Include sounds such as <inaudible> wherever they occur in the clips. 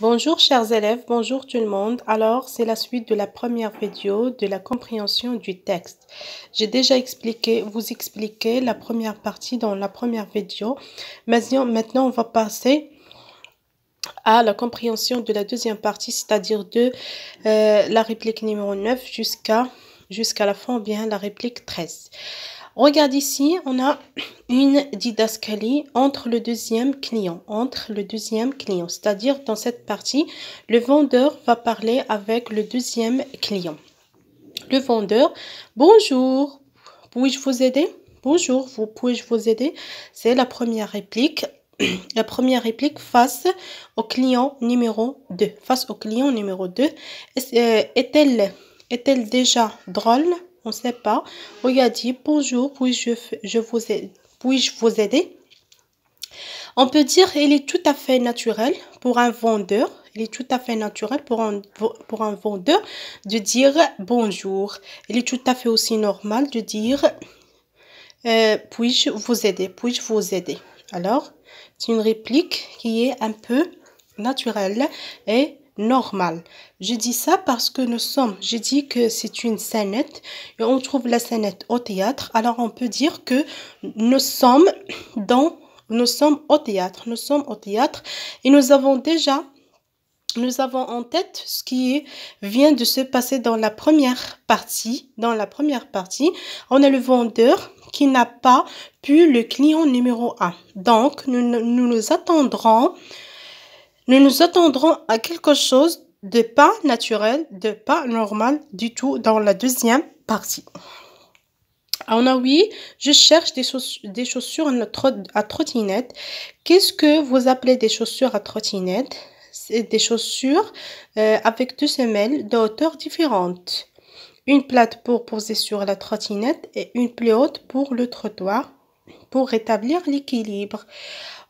Bonjour chers élèves, bonjour tout le monde. Alors, c'est la suite de la première vidéo de la compréhension du texte. J'ai déjà expliqué, vous expliqué la première partie dans la première vidéo. Mais Maintenant, on va passer à la compréhension de la deuxième partie, c'est-à-dire de euh, la réplique numéro 9 jusqu'à jusqu'à la fin, bien la réplique 13. Regarde ici, on a <clears throat> une didascalie entre le deuxième client, entre le deuxième client. C'est-à-dire, dans cette partie, le vendeur va parler avec le deuxième client. Le vendeur, bonjour, puis-je vous aider Bonjour, vous pouvez-je vous aider C'est la première réplique. <clears throat> La première réplique face au client numéro 2. Face au client numéro 2, euh, est-elle est déjà drôle on ne sait pas. On lui a dit bonjour, puis-je je vous, puis vous aider On peut dire il est tout à fait naturel pour un vendeur. Il est tout à fait naturel pour un, pour un vendeur de dire bonjour. Il est tout à fait aussi normal de dire euh, puis-je vous aider Puis-je vous aider Alors, c'est une réplique qui est un peu naturelle et normal. Je dis ça parce que nous sommes, je dis que c'est une scénette et on trouve la scénette au théâtre. Alors on peut dire que nous sommes dans, nous sommes au théâtre, nous sommes au théâtre et nous avons déjà nous avons en tête ce qui vient de se passer dans la première partie. Dans la première partie, on a le vendeur qui n'a pas pu le client numéro 1. Donc, nous, nous attendrons nous nous attendrons à quelque chose de pas naturel, de pas normal du tout dans la deuxième partie. Ah, on a oui, je cherche des, chaussures, à trottinette. Qu'est-ce que vous appelez des chaussures à trottinette C'est des chaussures euh, avec deux semelles de hauteur différente. Une plate pour poser sur la trottinette et une plus haute pour le trottoir pour rétablir l'équilibre.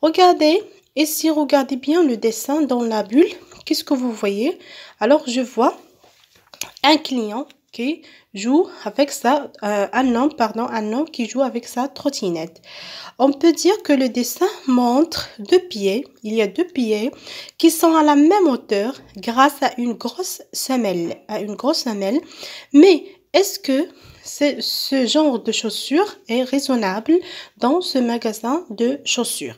Regardez et si regardez bien le dessin dans la bulle, qu'est-ce que vous voyez Alors, je vois un client qui joue avec sa euh, un homme pardon un homme qui joue avec sa trottinette on peut dire que le dessin montre deux pieds il y a deux pieds qui sont à la même hauteur grâce à une grosse semelle à une grosse semelle mais est-ce que ce genre de chaussures est raisonnable dans ce magasin de chaussures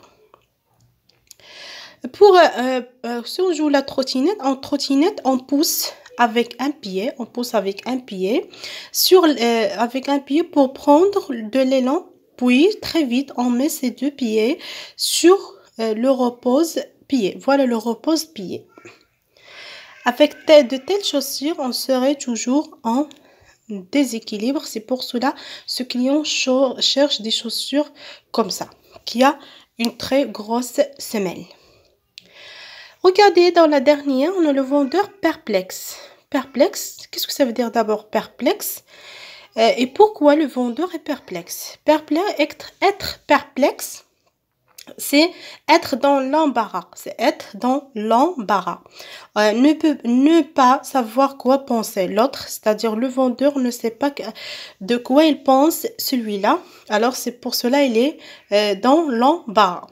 pour, euh, euh, euh, si on joue la trottinette, en trottinette, on pousse avec un pied, on pousse avec un pied, sur, euh, avec un pied pour prendre de l'élan, puis très vite, on met ses deux pieds sur le repose pied. Voilà le repose pied. Avec de telles chaussures, on serait toujours en déséquilibre. C'est pour cela ce client cherche des chaussures comme ça, qui a une très grosse semelle. Regardez dans la dernière, on a le vendeur perplexe. Perplexe, qu'est-ce que ça veut dire d'abord perplexe euh, Et pourquoi le vendeur est perplexe Perplexe, être, perplexe, c'est être dans l'embarras. C'est être dans l'embarras. Euh, ne, pas savoir quoi penser. L'autre, c'est-à-dire le vendeur, ne sait pas de quoi il pense celui-là. Alors c'est pour cela il est euh, dans l'embarras.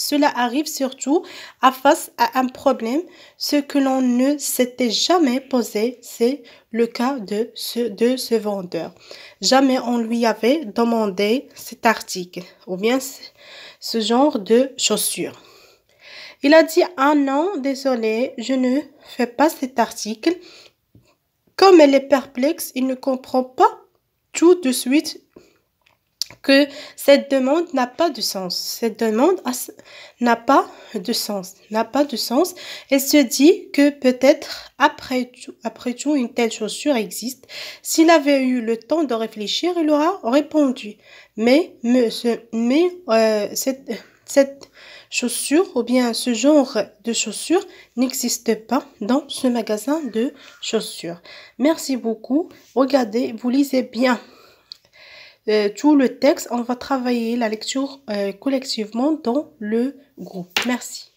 Cela arrive surtout à face à un problème. Ce que l'on ne s'était jamais posé, c'est le cas de ce, de vendeur. Jamais on lui avait demandé cet article ou bien ce genre de chaussures. Il a dit Ah non, désolé, je ne fais pas cet article. Comme elle est perplexe, il ne comprend pas tout de suite que cette demande n'a pas de sens. Cette demande n'a pas de sens, n'a pas de sens. Elle se dit que peut-être après tout, une telle chaussure existe. S'il avait eu le temps de réfléchir, il aurait répondu. Mais, mais, mais euh, cette, cette chaussure ou bien ce genre de chaussure n'existe pas dans ce magasin de chaussures. Merci beaucoup. Regardez, vous lisez bien euh, tout le texte. On va travailler la lecture euh, collectivement dans le groupe. Merci.